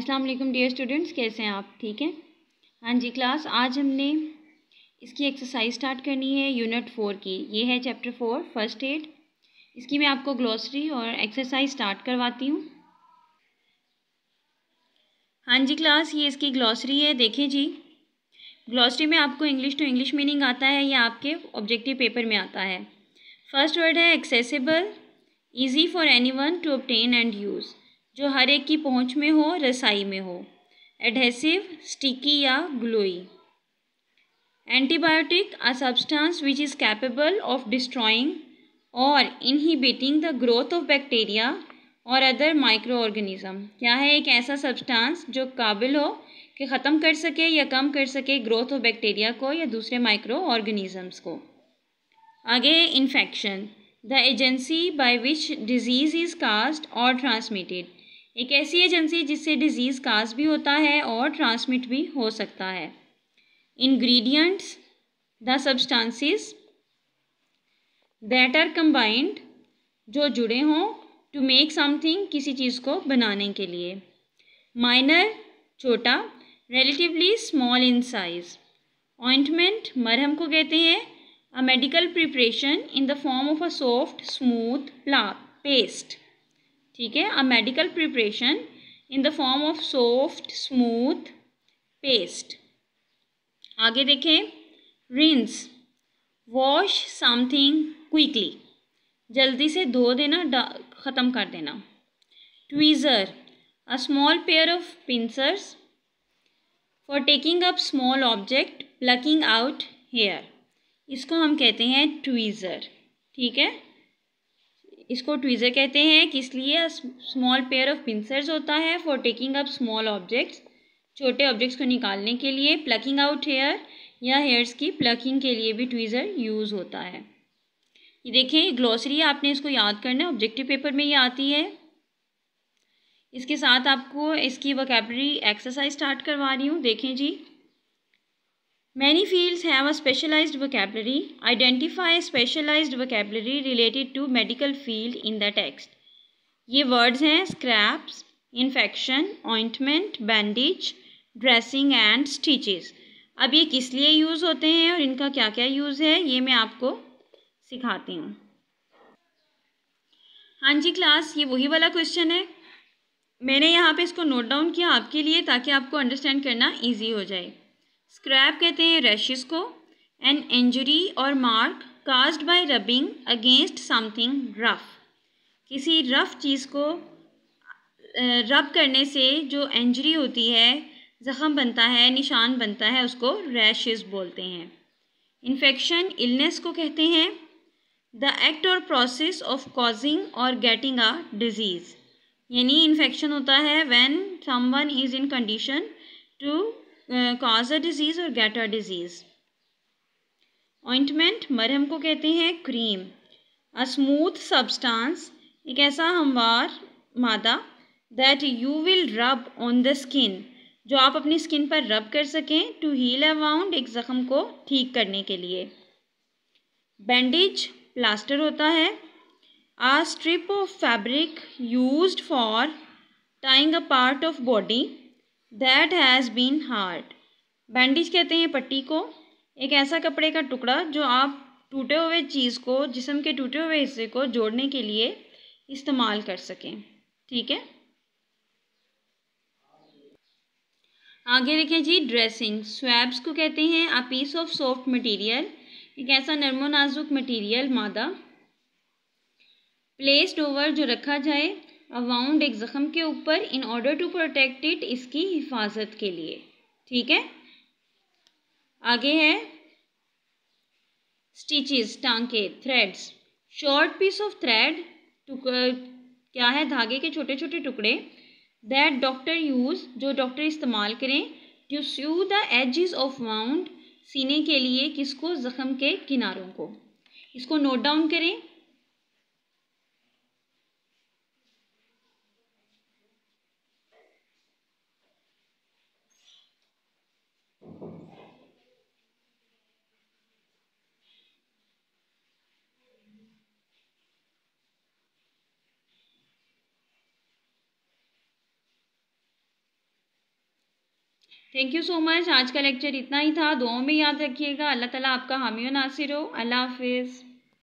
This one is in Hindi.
अस्सलाम वालेकुम डियर स्टूडेंट्स कैसे हैं आप ठीक है हाँ जी क्लास आज हमने इसकी एक्सरसाइज स्टार्ट करनी है यूनिट फोर की ये है चैप्टर फोर फर्स्ट एड इसकी मैं आपको ग्लॉसरी और एक्सरसाइज स्टार्ट करवाती हूँ हाँ जी क्लास ये इसकी ग्लॉसरी है देखें जी ग्लॉसरी में आपको इंग्लिश टू इंग्लिश मीनिंग आता है या आपके ऑब्जेक्टिव पेपर में आता है फर्स्ट वर्ड है accessible easy for anyone to obtain and use जो हर एक की पहुंच में हो रसाई में हो एडहेसिव स्टिकी या gluey antibiotic a substance which is capable of destroying और inhibiting the growth of bacteria और अदर माइक्रो ऑर्गेनिजम क्या है एक ऐसा सब्सटेंस जो काबिल हो कि ख़त्म कर सके या कम कर सके ग्रोथ ऑफ बैक्टीरिया को या दूसरे माइक्रो ऑर्गेनिजम्स को आगे infection the agency by which disease is caused और ट्रांसमिटेड एक ऐसी एजेंसी जिससे डिजीज़ कास्ट भी होता है और ट्रांसमिट भी हो सकता है ingredients the substances that are combined जो जुड़े हों टू मेक समथिंग किसी चीज़ को बनाने के लिए माइनर छोटा relatively small in size ointment मरहम को कहते हैं a medical preparation in the form of a soft smooth paste ठीक है a medical preparation in the form of soft smooth paste आगे देखें rinse wash something quickly जल्दी से धो देना ख़त्म कर देना tweezer a small pair of pincers for taking up small object plucking out hair इसको हम कहते हैं ट्वीज़र ठीक है इसको ट्वीज़र कहते हैं किस लिए स्मॉल पेयर ऑफ पिंसर्स होता है for taking up small objects छोटे ऑब्जेक्ट्स को निकालने के लिए प्लकिंग आउट हेयर या हेयर्स की प्लकिंग के लिए भी ट्वीज़र यूज़ होता है ये देखिए ग्लॉसरी आपने इसको याद करना है ऑब्जेक्टिव पेपर में ये आती है इसके साथ आपको इसकी वोकेबलरी एक्सरसाइज स्टार्ट करवा रही हूँ देखें जी Many fields have a specialized vocabulary. Identify specialized vocabulary related to medical field in the text. ये words हैं scraps, infection, ointment, bandage, dressing and stitches. अब ये किस लिए यूज़ होते हैं और इनका क्या क्या यूज़ है ये मैं आपको सिखाती हूँ हाँ जी क्लास ये वही वाला क्वेश्चन है मैंने यहाँ पे इसको नोट डाउन किया आपके लिए ताकि आपको अंडरस्टैंड करना इजी हो जाए स्क्रैप कहते हैं रैशेस को एन इंजरी और mark caused by rubbing against something rough किसी रफ चीज़ को रब करने से जो इंजरी होती है ज़ख़म बनता है निशान बनता है उसको रैशेस बोलते हैं इन्फेक्शन इलनेस को कहते हैं द एक्ट और प्रोसेस ऑफ कॉजिंग और गेटिंग अ डिजीज़ यानी इन्फेक्शन होता है when someone is in condition to cause a disease और गेट अ डिजीज़ ऑइंटमेंट मरहम को कहते हैं क्रीम अ स्मूथ सब्सटांस एक ऐसा हमवार मादा that you will rub on the skin जो आप अपनी स्किन पर रब कर सकें टू हील अवाउंड एक जख्म को ठीक करने के लिए बैंडेज प्लास्टर होता है a strip of fabric used for tying a part of body that has been hurt bandage कहते हैं पट्टी को एक ऐसा कपड़े का टुकड़ा जो आप टूटे हुए चीज़ को जिसम के टूटे हुए हिस्से को जोड़ने के लिए इस्तेमाल कर सकें ठीक है आगे देखें जी ड्रेसिंग स्वैब्स को कहते हैं a piece of soft material एक ऐसा नरमो नाजुक मटीरियल मादा प्लेस्ड ओवर जो रखा जाए अवाउंड एक जख्म के ऊपर in order to protect it इसकी हिफाजत के लिए ठीक है आगे है स्टिचेस टांके threads short piece of thread क्या है धागे के छोटे छोटे टुकड़े दैट डॉक्टर यूज़ जो डॉक्टर इस्तेमाल करें to sew the edges of wound सीने के लिए किसको जख्म के किनारों को इसको नोट डाउन करें थैंक यू सो मच आज का लेक्चर इतना ही था दुआओं में याद रखिएगा अल्लाह ताला आपका हामी नासिर हो अल्लाह हाफिज़